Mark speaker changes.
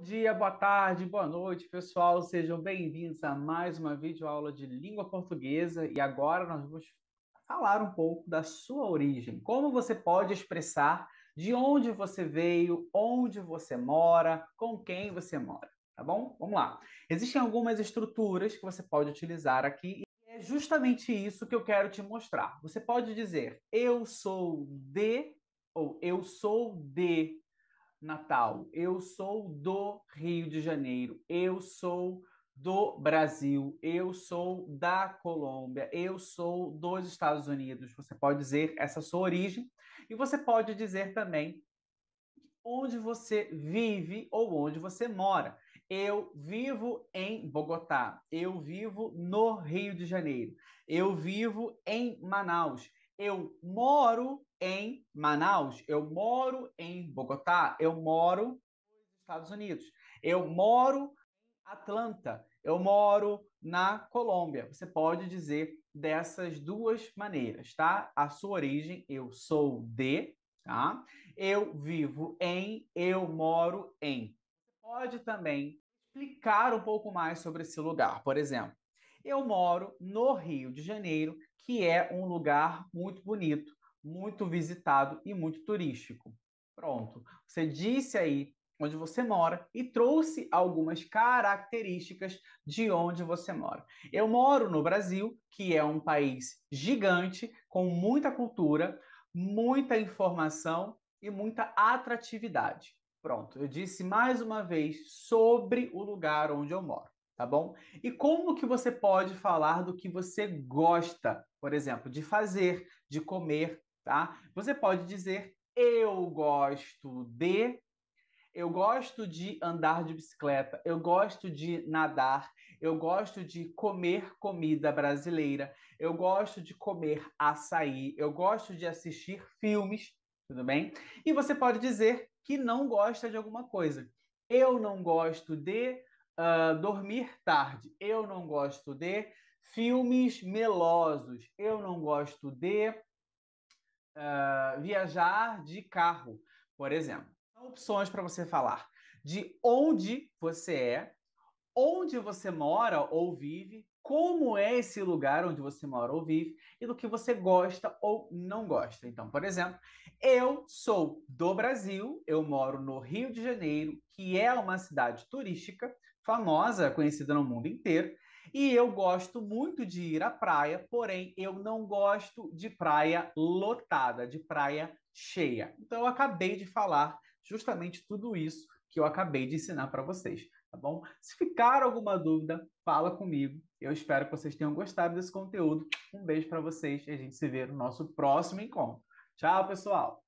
Speaker 1: Bom dia, boa tarde, boa noite, pessoal. Sejam bem-vindos a mais uma videoaula de língua portuguesa e agora nós vamos falar um pouco da sua origem. Como você pode expressar de onde você veio, onde você mora, com quem você mora, tá bom? Vamos lá. Existem algumas estruturas que você pode utilizar aqui e é justamente isso que eu quero te mostrar. Você pode dizer eu sou de ou eu sou de Natal, eu sou do Rio de Janeiro, eu sou do Brasil, eu sou da Colômbia, eu sou dos Estados Unidos. Você pode dizer essa sua origem e você pode dizer também onde você vive ou onde você mora. Eu vivo em Bogotá, eu vivo no Rio de Janeiro, eu vivo em Manaus, eu moro em Manaus, eu moro em Bogotá, eu moro nos Estados Unidos, eu moro em Atlanta, eu moro na Colômbia. Você pode dizer dessas duas maneiras, tá? A sua origem, eu sou de, tá? Eu vivo em, eu moro em. Você pode também explicar um pouco mais sobre esse lugar. Por exemplo, eu moro no Rio de Janeiro, que é um lugar muito bonito, muito visitado e muito turístico. Pronto. Você disse aí onde você mora e trouxe algumas características de onde você mora. Eu moro no Brasil, que é um país gigante, com muita cultura, muita informação e muita atratividade. Pronto, eu disse mais uma vez sobre o lugar onde eu moro tá bom? E como que você pode falar do que você gosta, por exemplo, de fazer, de comer, tá? Você pode dizer eu gosto de eu gosto de andar de bicicleta, eu gosto de nadar, eu gosto de comer comida brasileira, eu gosto de comer açaí, eu gosto de assistir filmes, tudo bem? E você pode dizer que não gosta de alguma coisa. Eu não gosto de Uh, dormir tarde, eu não gosto de. Filmes melosos, eu não gosto de. Uh, viajar de carro, por exemplo. Opções para você falar de onde você é, onde você mora ou vive, como é esse lugar onde você mora ou vive e do que você gosta ou não gosta. Então, por exemplo, eu sou do Brasil, eu moro no Rio de Janeiro, que é uma cidade turística famosa, conhecida no mundo inteiro. E eu gosto muito de ir à praia, porém eu não gosto de praia lotada, de praia cheia. Então eu acabei de falar justamente tudo isso que eu acabei de ensinar para vocês, tá bom? Se ficar alguma dúvida, fala comigo. Eu espero que vocês tenham gostado desse conteúdo. Um beijo para vocês e a gente se vê no nosso próximo encontro. Tchau, pessoal!